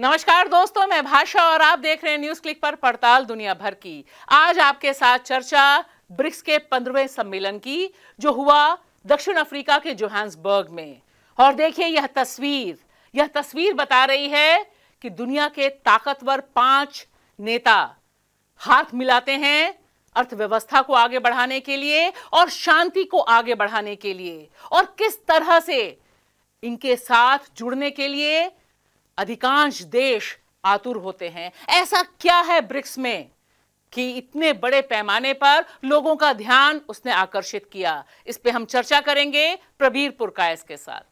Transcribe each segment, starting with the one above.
नमस्कार दोस्तों मैं भाषा और आप देख रहे हैं न्यूज क्लिक पर पड़ताल दुनिया भर की आज आपके साथ चर्चा ब्रिक्स के पंद्रहवें सम्मेलन की जो हुआ दक्षिण अफ्रीका के जोहान्सबर्ग में और देखिए यह तस्वीर यह तस्वीर बता रही है कि दुनिया के ताकतवर पांच नेता हाथ मिलाते हैं अर्थव्यवस्था को आगे बढ़ाने के लिए और शांति को आगे बढ़ाने के लिए और किस तरह से इनके साथ जुड़ने के लिए अधिकांश देश आतुर होते हैं ऐसा क्या है ब्रिक्स में कि इतने बड़े पैमाने पर लोगों का ध्यान उसने आकर्षित किया इस पे हम चर्चा करेंगे प्रबीर पुरकायस के साथ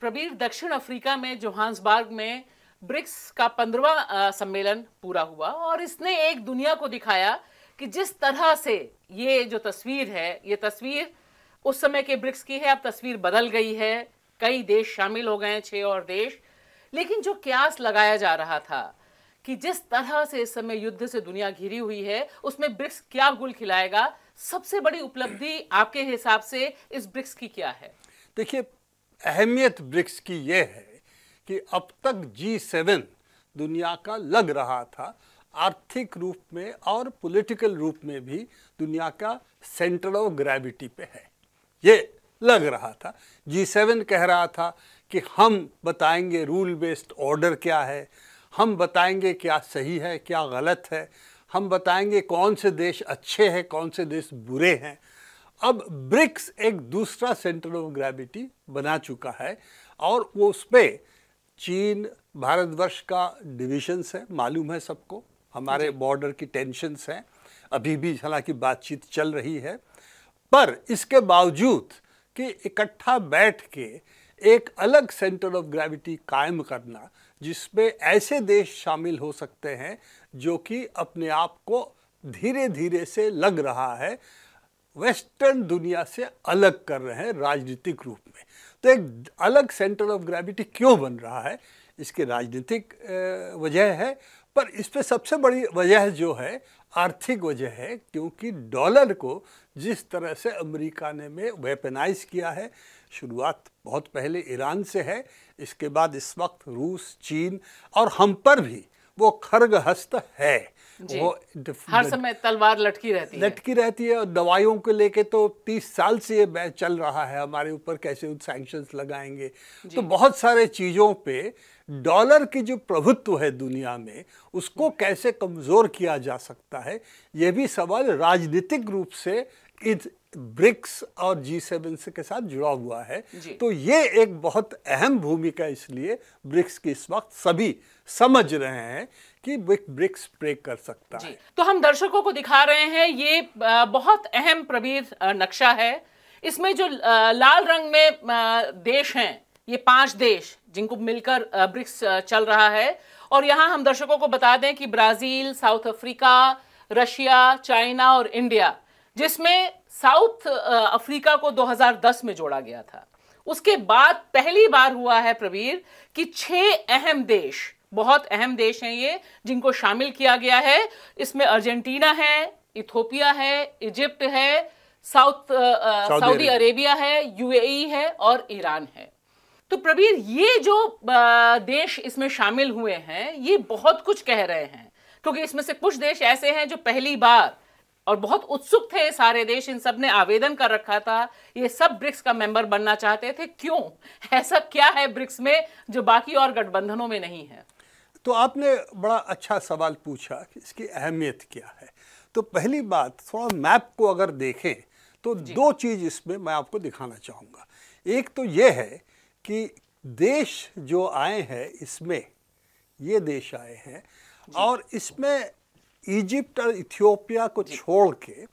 प्रबीर दक्षिण अफ्रीका में जोहान्सबर्ग में ब्रिक्स का पंद्रवा सम्मेलन पूरा हुआ और इसने एक दुनिया को दिखाया कि जिस तरह से ये जो तस्वीर है ये तस्वीर उस समय के ब्रिक्स की है अब तस्वीर बदल गई है कई देश शामिल हो गए छह और देश लेकिन जो क्यास लगाया जा रहा था कि जिस तरह से इस समय युद्ध से दुनिया घिरी हुई है उसमें ब्रिक्स क्या गुल खिलाएगा सबसे बड़ी उपलब्धि आपके हिसाब से इस ब्रिक्स की क्या है देखिए अहमियत ब्रिक्स की यह है कि अब तक जी सेवन दुनिया का लग रहा था आर्थिक रूप में और पॉलिटिकल रूप में भी दुनिया का सेंटर ऑफ ग्रेविटी पे है ये लग रहा था जी सेवन कह रहा था कि हम बताएंगे रूल बेस्ड ऑर्डर क्या है हम बताएंगे क्या सही है क्या गलत है हम बताएंगे कौन से देश अच्छे हैं कौन से देश बुरे हैं अब ब्रिक्स एक दूसरा सेंटर ऑफ ग्रेविटी बना चुका है और वो उस पर चीन भारतवर्ष का डिविजन्स है मालूम है सबको हमारे बॉर्डर की टेंशन्स हैं अभी भी हालांकि बातचीत चल रही है पर इसके बावजूद कि इकट्ठा बैठ के एक अलग सेंटर ऑफ ग्रेविटी कायम करना जिसमें ऐसे देश शामिल हो सकते हैं जो कि अपने आप को धीरे धीरे से लग रहा है वेस्टर्न दुनिया से अलग कर रहे हैं राजनीतिक रूप में तो एक अलग सेंटर ऑफ ग्रेविटी क्यों बन रहा है इसकी राजनीतिक वजह है पर इस पर सबसे बड़ी वजह जो है आर्थिक वजह है क्योंकि डॉलर को जिस तरह से अमेरिका ने में वेपनाइज किया है शुरुआत बहुत पहले ईरान से है इसके बाद इस वक्त रूस चीन और हम पर भी वो खर्ग हस्त है वो हर समय तलवार लटकी रहती है लटकी रहती है और दवाइयों को लेके तो तीस साल से ये बैच चल रहा है हमारे ऊपर कैसे सैंक्शंस लगाएंगे तो बहुत सारे चीज़ों पे डॉलर की जो प्रभुत्व है दुनिया में उसको कैसे कमज़ोर किया जा सकता है ये भी सवाल राजनीतिक रूप से ब्रिक्स और जी सेवन से के साथ जुड़ा हुआ है तो ये एक बहुत अहम भूमिका इसलिए ब्रिक्स की इस वक्त सभी समझ रहे हैं कि ब्रिक्स ब्रेक कर सकता है तो हम दर्शकों को दिखा रहे हैं ये बहुत अहम प्रवीर नक्शा है इसमें जो लाल रंग में देश हैं ये पांच देश जिनको मिलकर ब्रिक्स चल रहा है और यहाँ हम दर्शकों को बता दें कि Brazil South Africa Russia China और इंडिया जिसमें साउथ अफ्रीका को 2010 में जोड़ा गया था उसके बाद पहली बार हुआ है प्रवीर कि छह अहम देश बहुत अहम देश हैं ये जिनको शामिल किया गया है इसमें अर्जेंटीना है इथोपिया है इजिप्ट है साउथ सऊदी अरेबिया है यूएई है और ईरान है तो प्रवीर ये जो देश इसमें शामिल हुए हैं ये बहुत कुछ कह रहे हैं क्योंकि इसमें से कुछ देश ऐसे हैं जो पहली बार और बहुत उत्सुक थे सारे देश इन सब ने आवेदन कर रखा था ये सब ब्रिक्स का मेंबर बनना चाहते थे क्यों ऐसा क्या है ब्रिक्स में जो बाकी और गठबंधनों में नहीं है तो आपने बड़ा अच्छा सवाल पूछा कि इसकी अहमियत क्या है तो पहली बात थोड़ा मैप को अगर देखें तो दो चीज़ इसमें मैं आपको दिखाना चाहूंगा एक तो ये है कि देश जो आए हैं इसमें ये देश आए हैं और इसमें इजिप्ट और इथियोपिया को छोड़ के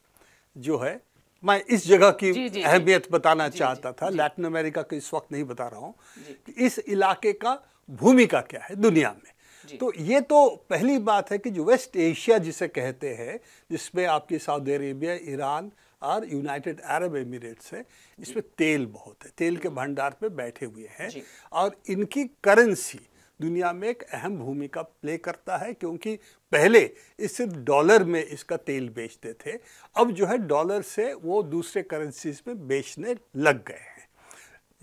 जो है मैं इस जगह की अहमियत बताना जी, चाहता जी, था लैटिन अमेरिका को इस वक्त नहीं बता रहा हूँ कि इस इलाके का भूमिका क्या है दुनिया में तो ये तो पहली बात है कि जो वेस्ट एशिया जिसे कहते हैं जिसमें आपकी सऊदी अरेबिया ईरान और यूनाइटेड अरब एमिरेट्स है इसमें तेल बहुत है तेल के भंडार पे बैठे हुए हैं और इनकी करेंसी दुनिया में एक अहम भूमिका प्ले करता है क्योंकि पहले इस डॉलर में इसका तेल बेचते थे अब जो है डॉलर से वो दूसरे करेंसीज में बेचने लग गए हैं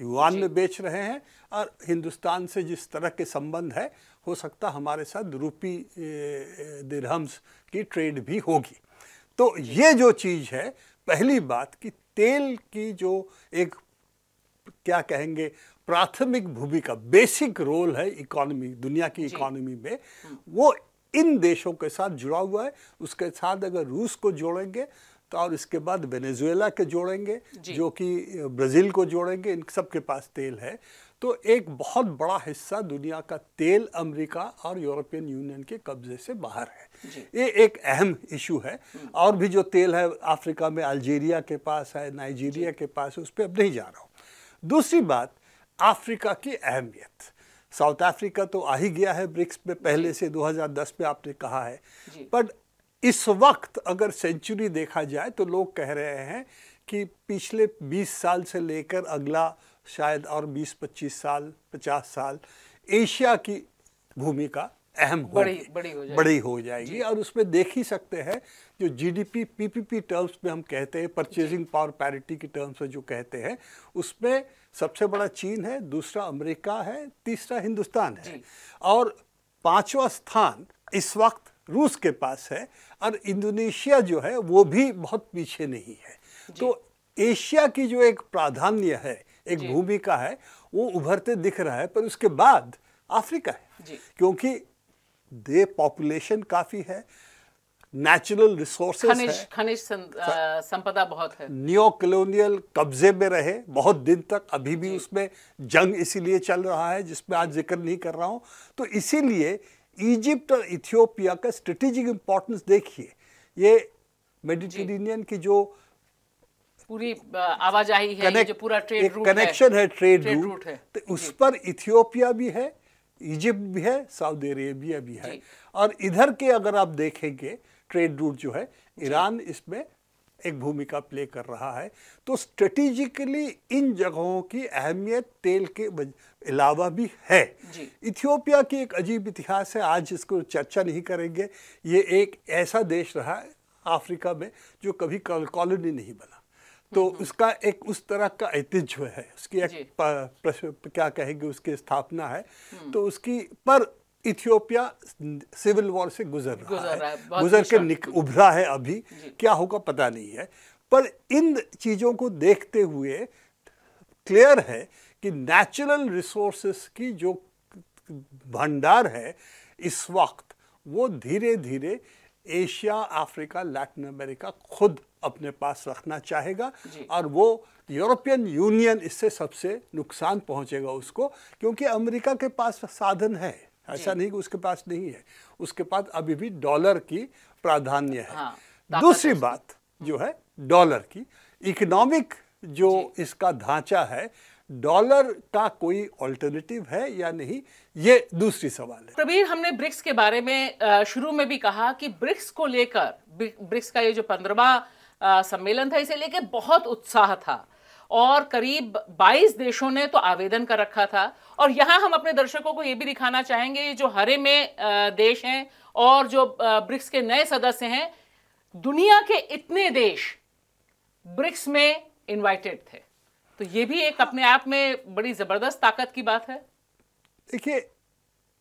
युवान में बेच रहे हैं और हिंदुस्तान से जिस तरह के संबंध है हो सकता हमारे साथ रूपी दिरहम्स की ट्रेड भी होगी तो ये जो चीज़ है पहली बात कि तेल की जो एक क्या कहेंगे प्राथमिक भूमिका बेसिक रोल है इकोनॉमी दुनिया की इकोनॉमी में हम्म। वो इन देशों के साथ जुड़ा हुआ है उसके साथ अगर रूस को जोड़ेंगे तो और इसके बाद वेनेजुएला के जोड़ेंगे जो कि ब्राज़ील को जोड़ेंगे इन सब के पास तेल है तो एक बहुत बड़ा हिस्सा दुनिया का तेल अमेरिका और यूरोपियन यूनियन के कब्जे से बाहर है ये एक अहम इशू है हम्म। और भी जो तेल है अफ्रीका में अल्जीरिया के पास है नाइजीरिया के पास है उस पर अब नहीं जा रहा हूँ दूसरी बात अफ्रीका की अहमियत साउथ अफ्रीका तो आ ही गया है ब्रिक्स में पहले से 2010 में आपने कहा है बट इस वक्त अगर सेंचुरी देखा जाए तो लोग कह रहे हैं कि पिछले 20 साल से लेकर अगला शायद और 20-25 साल 50 साल एशिया की भूमिका अहम हो बड़ी बड़ी हो जाएगी, बड़ी हो जाएगी और उसमें देख ही सकते हैं जो जीडीपी पीपीपी टर्म्स में हम कहते हैं परचेजिंग पावर पैरिटी के टर्म्स में जो कहते हैं उसमें सबसे बड़ा चीन है दूसरा अमेरिका है तीसरा हिंदुस्तान है और पांचवा स्थान इस वक्त रूस के पास है और इंडोनेशिया जो है वो भी बहुत पीछे नहीं है तो एशिया की जो एक प्राधान्य है एक भूमिका है वो उभरते दिख रहा है पर उसके बाद अफ्रीका है क्योंकि दे पॉपुलेशन काफ़ी है नेचुरल रिसोर्स खनिज संपदा बहुत है न्यो कलोनियल कब्जे में रहे बहुत दिन तक अभी भी उसमें जंग इसीलिए चल रहा है जिसमें आज जिक्र नहीं कर रहा हूं तो इसीलिए इजिप्ट और इथियोपिया का स्ट्रेटेजिक इंपॉर्टेंस देखिए ये मेडिटेरेनियन की जो पूरी आवाजाही है जो पूरा ट्रेड रूट कनेक्शन है, है ट्रेड, ट्रेड रूट, रूट है तो उस पर इथियोपिया भी है इजिप्ट भी है सऊदी अरेबिया भी है और इधर के अगर आप देखेंगे ट्रेड रूट जो है ईरान इसमें एक भूमिका प्ले कर रहा है तो स्ट्रेटिजिकली इन जगहों की अहमियत तेल के अलावा भी है इथियोपिया की एक अजीब इतिहास है आज इसको चर्चा नहीं करेंगे ये एक ऐसा देश रहा है अफ्रीका में जो कभी कॉलोनी नहीं बना तो हम्म, हम्म। उसका एक उस तरह का ऐतिह्य है उसकी एक क्या कहेगी उसकी स्थापना है हम्म। तो उसकी पर इथियोपिया सिविल वॉर से गुजर रहा गुजर है, है गुजर के उभरा है अभी क्या होगा पता नहीं है पर इन चीज़ों को देखते हुए क्लियर है कि नेचुरल रिसोर्सेस की जो भंडार है इस वक्त वो धीरे धीरे एशिया अफ्रीका लैटिन अमेरिका खुद अपने पास रखना चाहेगा और वो यूरोपियन यूनियन इससे सबसे नुकसान पहुंचेगा उसको क्योंकि अमेरिका के पास साधन है ऐसा नहीं कि उसके पास नहीं है उसके पास अभी भी डॉलर की प्राधान्य है हाँ, दूसरी बात जो है डॉलर की इकोनॉमिक जो इसका ढांचा है डॉलर का कोई ऑल्टरनेटिव है या नहीं ये दूसरी सवाल है प्रवीर हमने ब्रिक्स के बारे में शुरू में भी कहा कि ब्रिक्स को लेकर ब्रिक्स का ये जो पंद्रवा सम्मेलन था इसे लेकर बहुत उत्साह था और करीब 22 देशों ने तो आवेदन कर रखा था और यहाँ हम अपने दर्शकों को ये भी दिखाना चाहेंगे जो हरे में देश हैं और जो ब्रिक्स के नए सदस्य हैं दुनिया के इतने देश ब्रिक्स में इनवाइटेड थे तो ये भी एक अपने आप में बड़ी ज़बरदस्त ताकत की बात है देखिए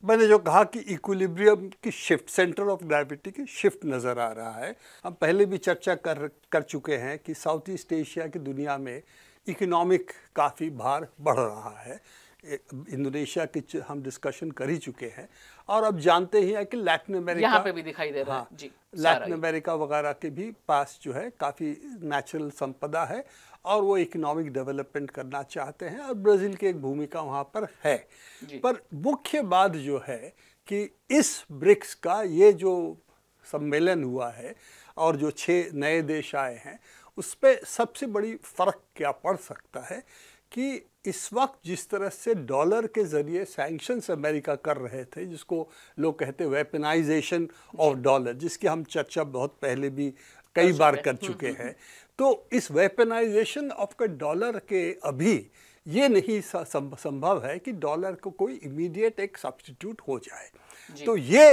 मैंने जो कहा कि इक्विलिब्रियम की शिफ्ट सेंटर ऑफ ग्रेविटी की शिफ्ट नज़र आ रहा है हम पहले भी चर्चा कर कर चुके हैं कि साउथ ईस्ट एशिया की दुनिया में इकोनॉमिक काफ़ी भार बढ़ रहा है इंडोनेशिया की हम डिस्कशन कर ही चुके हैं और अब जानते ही हैं कि लैटिन अमेरिका यहाँ पे भी दिखाई दे रहा हाँ, है जी लैटिन अमेरिका वगैरह के भी पास जो है काफ़ी नेचुरल संपदा है और वो इकोनॉमिक डेवलपमेंट करना चाहते हैं और ब्राज़ील की एक भूमिका वहाँ पर है पर मुख्य बात जो है कि इस ब्रिक्स का ये जो सम्मेलन हुआ है और जो छः नए देश आए हैं उस पर सबसे बड़ी फ़र्क क्या पड़ सकता है कि इस वक्त जिस तरह से डॉलर के ज़रिए सैंक्शंस अमेरिका कर रहे थे जिसको लोग कहते वेपनाइजेशन ऑफ डॉलर जिसकी हम चर्चा बहुत पहले भी कई बार कर चुके हैं हम्म, हम्म, हम्म। तो इस वेपनाइजेशन ऑफ का डॉलर के अभी ये नहीं संभव है कि डॉलर को कोई इमीडिएट एक सब्सटीट्यूट हो जाए तो ये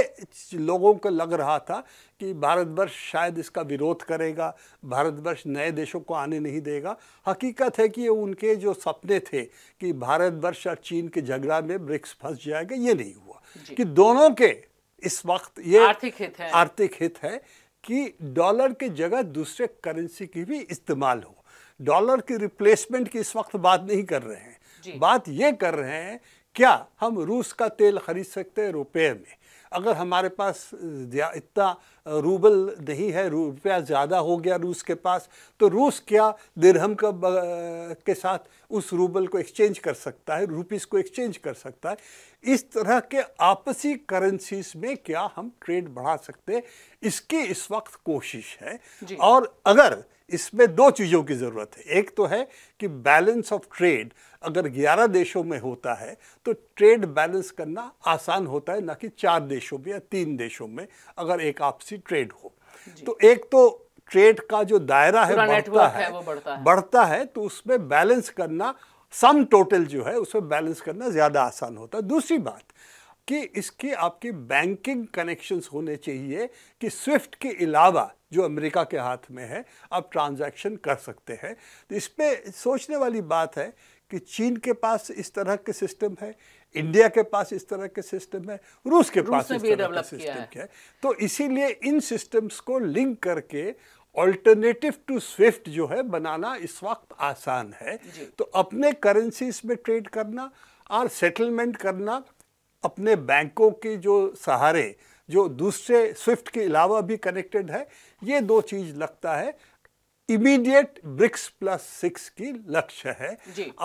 लोगों को लग रहा था कि भारतवर्ष शायद इसका विरोध करेगा भारतवर्ष नए देशों को आने नहीं देगा हकीकत है कि ये उनके जो सपने थे कि भारतवर्ष और चीन के झगड़ा में ब्रिक्स फंस जाएगा ये नहीं हुआ कि दोनों के इस वक्त ये आर्थिक हित है आर्थिक हित है कि डॉलर के जगह दूसरे करेंसी की भी इस्तेमाल हो डॉलर की रिप्लेसमेंट की इस वक्त बात नहीं कर रहे हैं बात ये कर रहे हैं क्या हम रूस का तेल खरीद सकते हैं रुपये में अगर हमारे पास इतना रूबल नहीं है रुपया ज़्यादा हो गया रूस के पास तो रूस क्या दिरहम का के साथ उस रूबल को एक्सचेंज कर सकता है रुपीस को एक्सचेंज कर सकता है इस तरह के आपसी करेंसीज में क्या हम ट्रेड बढ़ा सकते हैं इसकी इस वक्त कोशिश है और अगर इसमें दो चीज़ों की ज़रूरत है एक तो है कि बैलेंस ऑफ ट्रेड अगर 11 देशों में होता है तो ट्रेड बैलेंस करना आसान होता है ना कि चार देशों में या तीन देशों में अगर एक आपसी ट्रेड हो तो एक तो ट्रेड का जो दायरा है बढ़ता है, है वो बढ़ता है बढ़ता है तो उसमें बैलेंस करना सम टोटल जो है उसमें बैलेंस करना ज़्यादा आसान होता है दूसरी बात कि इसके आपके बैंकिंग कनेक्शंस होने चाहिए कि स्विफ्ट के अलावा जो अमेरिका के हाथ में है आप ट्रांजैक्शन कर सकते हैं तो इस पर सोचने वाली बात है कि चीन के पास इस तरह के सिस्टम है इंडिया के पास इस तरह के सिस्टम है रूस के रूस पास इस तरह का सिस्टम है तो इसीलिए इन सिस्टम्स को लिंक करके ऑल्टरनेटिव टू स्विफ्ट जो है बनाना इस वक्त आसान है तो अपने करेंसीज में ट्रेड करना और सेटलमेंट करना अपने बैंकों के जो सहारे जो दूसरे स्विफ्ट के अलावा भी कनेक्टेड है ये दो चीज़ लगता है इमीडिएट ब्रिक्स प्लस सिक्स की लक्ष्य है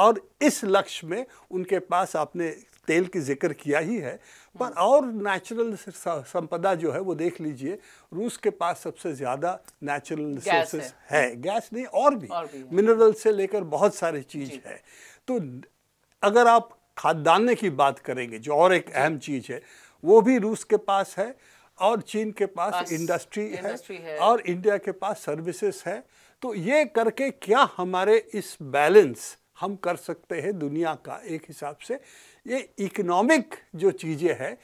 और इस लक्ष्य में उनके पास आपने तेल की जिक्र किया ही है पर हम्म। और नेचुरल संपदा जो है वो देख लीजिए रूस के पास सबसे ज़्यादा नेचुरल रिसोर्सेस है गैस नहीं और भी, और भी मिनरल से लेकर बहुत सारी चीज़ है तो अगर आप खाद्यान्न की बात करेंगे जो और एक अहम चीज़ है वो भी रूस के पास है और चीन के पास, पास इंडस्ट्री, इंडस्ट्री है, है और इंडिया के पास सर्विसेज है तो ये करके क्या हमारे इस बैलेंस हम कर सकते हैं दुनिया का एक हिसाब से ये इकोनॉमिक जो चीज़ें हैं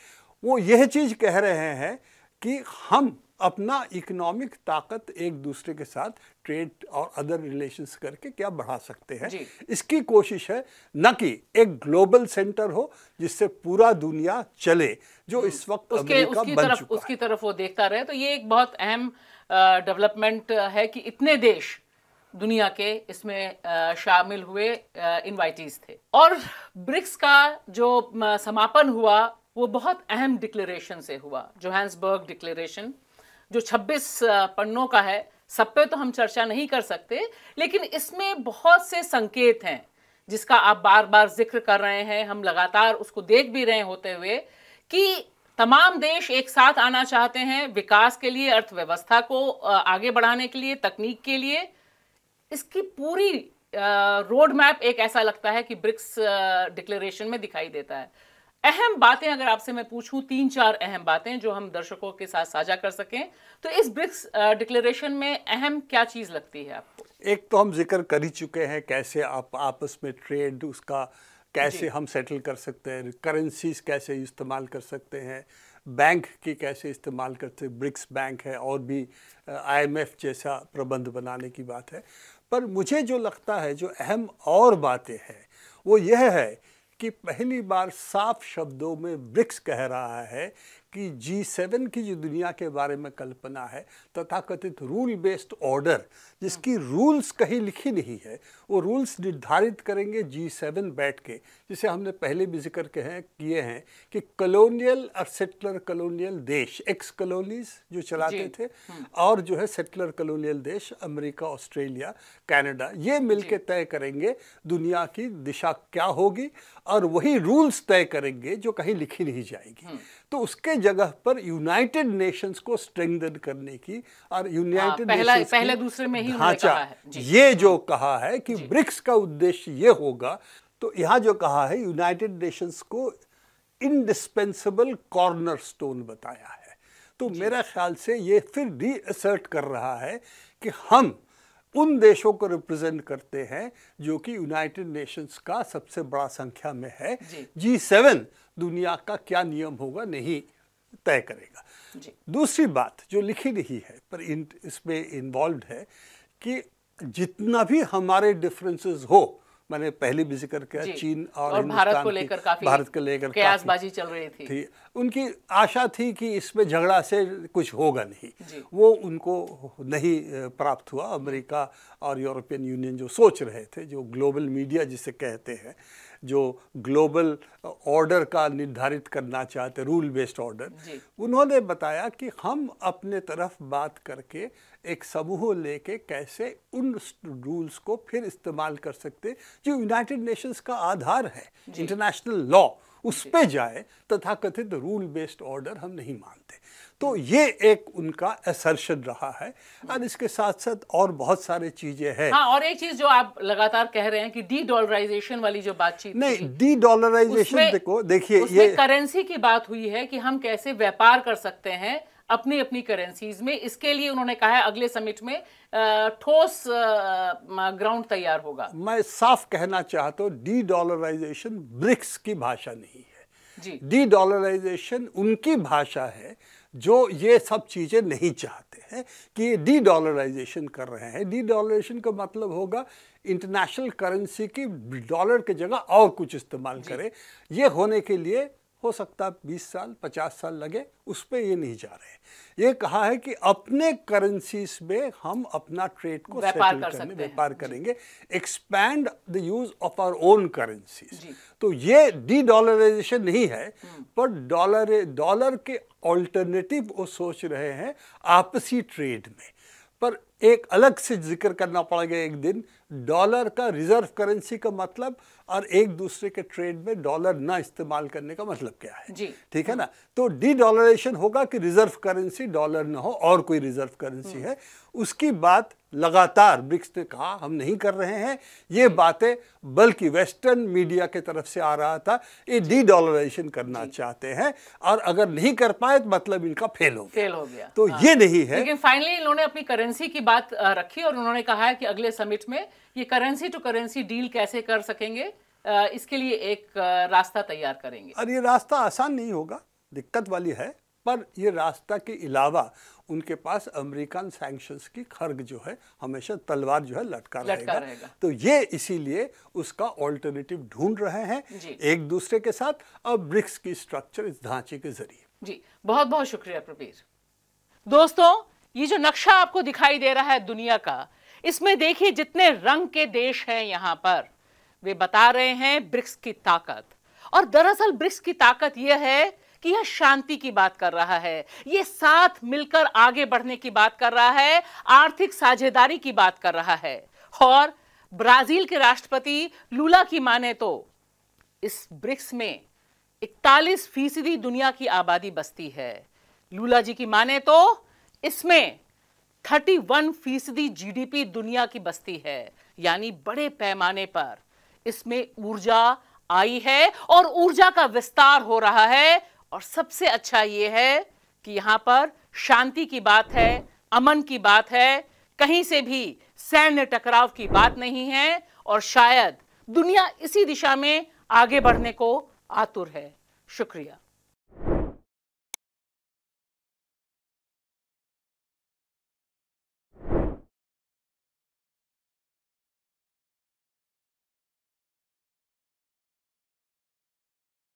वो यह चीज़ कह रहे हैं कि हम अपना इकोनॉमिक ताकत एक दूसरे के साथ ट्रेड और अदर रिलेशंस करके क्या बढ़ा सकते हैं इसकी कोशिश है न कि एक ग्लोबल सेंटर हो जिससे पूरा दुनिया चले जो हम्म। इस वक्त उसके, उसकी बन तरफ चुका उसकी तरफ वो देखता रहे तो ये एक बहुत अहम डेवलपमेंट है कि इतने देश दुनिया के इसमें शामिल हुए इनवाइटीज थे और ब्रिक्स का जो समापन हुआ वो बहुत अहम डिक्लेरेशन से हुआ जोहान्सबर्ग डिक्लेरेशन जो 26 पन्नों का है सब पे तो हम चर्चा नहीं कर सकते लेकिन इसमें बहुत से संकेत हैं जिसका आप बार बार जिक्र कर रहे हैं हम लगातार उसको देख भी रहे होते हुए कि तमाम देश एक साथ आना चाहते हैं विकास के लिए अर्थव्यवस्था को आगे बढ़ाने के लिए तकनीक के लिए इसकी पूरी रोड मैप एक ऐसा लगता है कि ब्रिक्स डिक्लेरेशन में दिखाई देता है अहम बातें अगर आपसे मैं पूछूं तीन चार अहम बातें जो हम दर्शकों के साथ साझा कर सकें तो इस ब्रिक्स डिक्लेरेशन में अहम क्या चीज़ लगती है आपको एक तो हम जिक्र कर ही चुके हैं कैसे आप आपस में ट्रेड उसका कैसे हम सेटल कर सकते हैं करेंसीज कैसे इस्तेमाल कर सकते हैं बैंक के कैसे इस्तेमाल करते ब्रिक्स बैंक है और भी आईएमएफ जैसा प्रबंध बनाने की बात है पर मुझे जो लगता है जो अहम और बातें हैं वो यह है कि पहली बार साफ शब्दों में ब्रिक्स कह रहा है कि जी सेवन की जो दुनिया के बारे में कल्पना है तथाकथित रूल बेस्ड ऑर्डर जिसकी रूल्स कहीं लिखी नहीं है वो रूल्स निर्धारित करेंगे जी सेवन बैठ के जिसे हमने पहले भी जिक्र कहे किए हैं कि कलोनियल और सेटलर कलोनियल देश एक्स कलोनीज जो चलाते थे हम्म। और जो है सेटलर कलोनियल देश अमेरिका ऑस्ट्रेलिया कनाडा ये मिलके तय करेंगे दुनिया की दिशा क्या होगी और वही रूल्स तय करेंगे जो कहीं लिखी नहीं जाएगी हम्म। तो उसके जगह पर यूनाइटेड नेशंस को स्ट्रेंथन करने की और यूनाइटेड हाँ, पहला पहले दूसरे में ही है ये जो कहा है कि ब्रिक्स का उद्देश्य ये होगा तो यहाँ जो कहा है यूनाइटेड नेशंस को इंडिस्पेंसेबल कॉर्नर स्टोन बताया है तो मेरा ख्याल से ये फिर रीअसर्ट कर रहा है कि हम उन देशों को रिप्रेजेंट करते हैं जो कि यूनाइटेड नेशंस का सबसे बड़ा संख्या में है जी सेवन दुनिया का क्या नियम होगा नहीं तय करेगा दूसरी बात जो लिखी नहीं है पर इन इसमें इन्वॉल्व है कि जितना भी हमारे डिफरेंसेस हो मैंने पहले भी जिक्र किया चीन और, और भारत को लेकर काफी भारत को लेकर चल रही थी थी उनकी आशा थी कि इसमें झगड़ा से कुछ होगा नहीं वो उनको नहीं प्राप्त हुआ अमेरिका और यूरोपियन यूनियन जो सोच रहे थे जो ग्लोबल मीडिया जिसे कहते हैं जो ग्लोबल ऑर्डर का निर्धारित करना चाहते रूल बेस्ड ऑर्डर उन्होंने बताया कि हम अपने तरफ बात करके एक समूह लेके कैसे उन रूल्स को फिर इस्तेमाल कर सकते जो यूनाइटेड नेशंस का आधार है इंटरनेशनल लॉ उस पर जाए तथा कथित रूल बेस्ड ऑर्डर हम नहीं मानते तो ये एक उनका असर्शन रहा है और इसके साथ साथ और बहुत सारे चीजें हैं हाँ, और एक चीज जो आप लगातार कह रहे हैं कि डी डॉलराइजेशन वाली जो बातचीत नहीं डी डॉलराइजेशन देखो देखिए ये करेंसी की बात हुई है कि हम कैसे व्यापार कर सकते हैं अपनी अपनी करेंसीज में इसके लिए उन्होंने कहा है अगले समिट में ठोस ग्राउंड तैयार होगा मैं साफ कहना चाहता हूँ डी डॉलराइजेशन ब्रिक्स की भाषा नहीं है डी डॉलराइजेशन उनकी भाषा है जो ये सब चीज़ें नहीं चाहते हैं कि डी डॉलराइजेशन कर रहे हैं डी डॉलराइजेशन का मतलब होगा इंटरनेशनल करेंसी की डॉलर की जगह और कुछ इस्तेमाल करें ये होने के लिए हो सकता है बीस साल पचास साल लगे उस पर ये नहीं जा रहे ये कहा है कि अपने करेंसीज में हम अपना ट्रेड को व्यापार कर करने व्यापार करेंगे expand the use of our own currencies तो ये डी डॉलराइजेशन नहीं है पर डॉलर डॉलर के ऑल्टरनेटिव वो सोच रहे हैं आपसी ट्रेड में पर एक अलग से जिक्र करना पड़ेगा एक दिन डॉलर का रिजर्व करेंसी का मतलब और एक दूसरे के ट्रेड में डॉलर ना इस्तेमाल करने का मतलब क्या है जी ठीक है ना तो डी डॉलरेशन होगा कि रिजर्व करेंसी डॉलर ना हो और कोई रिजर्व करेंसी हम्म। है उसकी बात लगातार ब्रिक्स ने कहा हम नहीं कर रहे हैं ये बातें बल्कि वेस्टर्न मीडिया के तरफ से आ रहा था ये डी डॉलराइजेशन करना चाहते हैं और अगर नहीं कर पाए तो मतलब इनका फेल हो गया फेल हो गया तो हाँ। ये नहीं है लेकिन फाइनली इन्होंने अपनी करेंसी की की बात रखी और उन्होंने कहा है कि अगले समिट में ये करेंसी टू करेंसी डील कैसे कर सकेंगे इसके लिए एक रास्ता तैयार करेंगे और ये रास्ता आसान नहीं होगा दिक्कत वाली है पर ये रास्ता के अलावा उनके पास अमेरिकन सैंक्शंस की खर्ग जो है हमेशा तलवार जो है लटका, लटका रहेगा।, रहेगा तो ये इसीलिए उसका ऑल्टरनेटिव ढूंढ रहे हैं एक दूसरे के साथ और ब्रिक्स की स्ट्रक्चर इस ढांचे के जरिए जी बहुत बहुत शुक्रिया प्रवीर दोस्तों ये जो नक्शा आपको दिखाई दे रहा है दुनिया का इसमें देखिए जितने रंग के देश हैं यहां पर वे बता रहे हैं ब्रिक्स की ताकत और दरअसल ब्रिक्स की ताकत यह है कि यह शांति की बात कर रहा है यह साथ मिलकर आगे बढ़ने की बात कर रहा है आर्थिक साझेदारी की बात कर रहा है और ब्राजील के राष्ट्रपति लूला की माने तो इस ब्रिक्स में इकतालीस फीसदी दुनिया की आबादी बसती है लूला जी की माने तो इसमें 31 फीसदी पी दुनिया की बस्ती है यानी बड़े पैमाने पर इसमें ऊर्जा आई है और ऊर्जा का विस्तार हो रहा है और सबसे अच्छा यह है कि यहां पर शांति की बात है अमन की बात है कहीं से भी सैन्य टकराव की बात नहीं है और शायद दुनिया इसी दिशा में आगे बढ़ने को आतुर है शुक्रिया